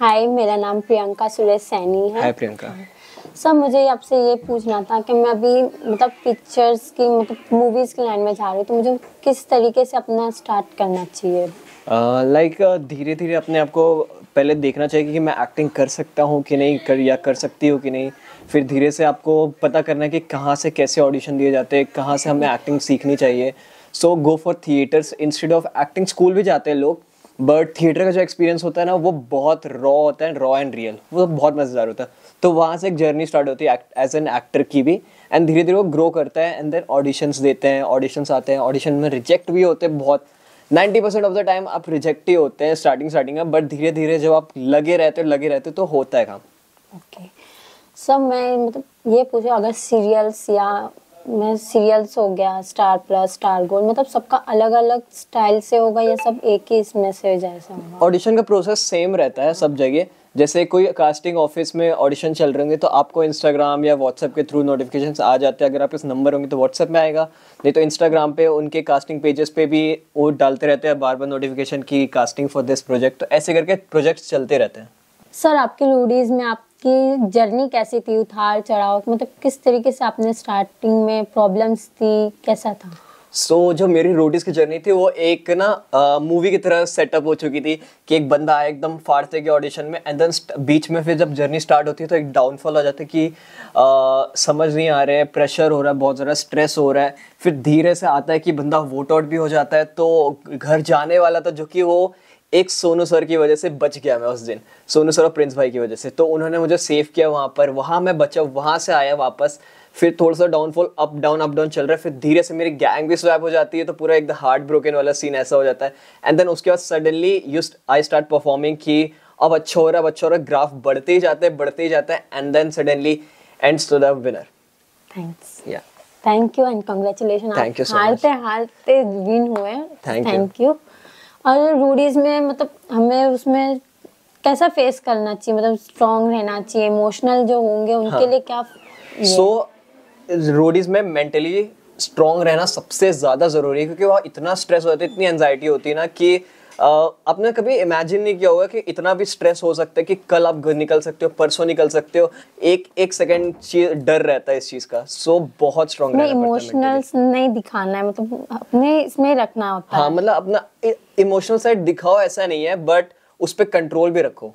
हाय मेरा नाम प्रियंका सुरेश सैनी है हाय प्रियंका सर मुझे आपसे ये पूछना था कि मैं अभी मतलब पिक्चर्स की मतलब मूवीज़ की लाइन में जा रही हूँ तो मुझे किस तरीके से अपना स्टार्ट करना चाहिए लाइक uh, like, धीरे धीरे अपने आप को पहले देखना चाहिए कि मैं एक्टिंग कर सकता हूँ कि नहीं कर या कर सकती हूँ कि नहीं फिर धीरे से आपको पता करना है कि कहाँ से कैसे ऑडिशन दिए जाते हैं कहाँ से हमें एक्टिंग सीखनी चाहिए so go for theatres instead of acting school भी जाते हैं लोग बट थिएटर का जो एक्सपीरियंस होता है ना वो बहुत रॉ होता है रॉ एंड रियल वो बहुत मज़ेदार होता है तो वहाँ से एक जर्नी स्टार्ट होती है एज एन एक्टर की भी एंड धीरे धीरे वो ग्रो करता है एंड देन ऑडिशंस देते हैं ऑडिशंस आते हैं ऑडिशन में रिजेक्ट भी होते हैं बहुत ninety percent of the time आप रिजेक्ट ही होते हैं स्टार्टिंग स्टार्टिंग में बट धीरे धीरे जब आप लगे रहते हो लगे रहते हो तो होता है काम ओके okay. सब मैं मतलब ये पूछा अगर सीरियल्स या मैं सीरियल्स हो गया स्टार प्लस स्टार गोल्ड मतलब सबका अलग अलग स्टाइल से होगा या सब एक ही इसमें से जैसा होगा ऑडिशन का प्रोसेस सेम रहता है सब जगह जैसे कोई कास्टिंग ऑफिस में ऑडिशन चल रहे होंगे तो आपको इंस्टाग्राम या व्हाट्सएप के थ्रू नोटिफिकेशन आ जाते हैं अगर आपके नंबर होंगे तो व्हाट्सएप में आएगा नहीं तो इंस्टाग्राम पे उनके कास्टिंग पेजेस पे भी वो डालते रहते हैं बार बार नोटिफिकेशन की कास्टिंग फॉर दिस प्रोजेक्ट तो ऐसे करके प्रोजेक्ट्स चलते रहते हैं सर आपके लूडीज में आप आपकी जर्नी कैसी थी उतार चढ़ाव मतलब किस तरीके से आपने स्टार्टिंग में प्रॉब्लम्स थी कैसा था सो so, जो मेरी रोटीज़ की जर्नी थी वो एक ना मूवी की तरह सेटअप हो चुकी थी कि एक बंदा आया एकदम फाड़ते के ऑडिशन में एंड देन बीच में फिर जब जर्नी स्टार्ट होती है तो एक डाउनफॉल हो जाता है कि आ, समझ नहीं आ रहे है प्रेशर हो रहा है बहुत ज़्यादा स्ट्रेस हो रहा है फिर धीरे से आता है कि बंदा वोट आउट भी हो जाता है तो घर जाने वाला था जो कि वो एक सोनू सर की वजह से बच गया मैं उस दिन सोनू सर और प्रिंस भाई की वजह से तो उन्होंने मुझे सेव किया वहाँ पर वहाँ मैं बचा वहाँ से आया वापस फिर थोड़ा सा downfall up down up down चल रहा है फिर धीरे से मेरी गैंग भी स्वैप हो जाती है तो पूरा एकदम हार्ट ब्रोकन वाला सीन ऐसा हो जाता है एंड देन उसके बाद suddenly used I start performing की अब अच्छा हो रहा है अच्छा हो रहा है ग्राफ बढ़ते ही जाते हैं बढ़ते ही जाते हैं and then suddenly ends to the winner thanks या thank you and congratulation thank हारते हारते विन हुए थैंक यू और रूढ़ीज में मतलब हमें उसमें कैसा फेस करना चाहिए मतलब स्ट्रांग रहना चाहिए इमोशनल जो होंगे उनके हाँ. लिए क्या सो so, में मेंटली स्ट्रांग रहना सबसे ज़्यादा ज़रूरी है क्योंकि वहाँ इतना स्ट्रेस होता है इतनी एनजाइटी होती है ना कि आपने कभी इमेजिन नहीं किया होगा कि इतना भी स्ट्रेस हो सकता है कि कल आप घर निकल सकते हो परसों निकल सकते हो एक एक सेकेंड चीज डर रहता है इस चीज का सो so, बहुत स्ट्रॉन्ग रहना इमोशनल नहीं दिखाना है मतलब अपने इसमें रखना होता हाँ मतलब अपना इमोशनल साइड दिखाओ ऐसा नहीं है बट उस पर कंट्रोल भी रखो